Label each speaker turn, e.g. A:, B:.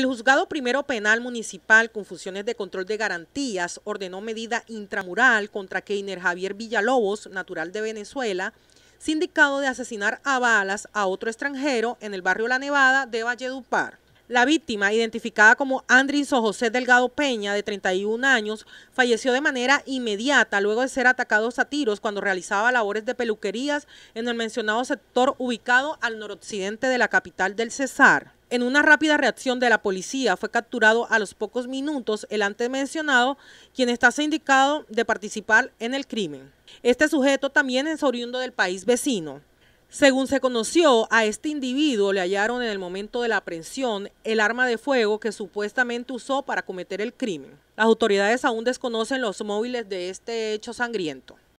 A: El juzgado primero penal municipal con funciones de control de garantías ordenó medida intramural contra Keiner Javier Villalobos, natural de Venezuela, sindicado de asesinar a balas a otro extranjero en el barrio La Nevada de Valledupar. La víctima, identificada como Andrés José Delgado Peña, de 31 años, falleció de manera inmediata luego de ser atacados a tiros cuando realizaba labores de peluquerías en el mencionado sector ubicado al noroccidente de la capital del Cesar. En una rápida reacción de la policía fue capturado a los pocos minutos el antes mencionado, quien está sindicado de participar en el crimen. Este sujeto también es oriundo del país vecino. Según se conoció, a este individuo le hallaron en el momento de la aprehensión el arma de fuego que supuestamente usó para cometer el crimen. Las autoridades aún desconocen los móviles de este hecho sangriento.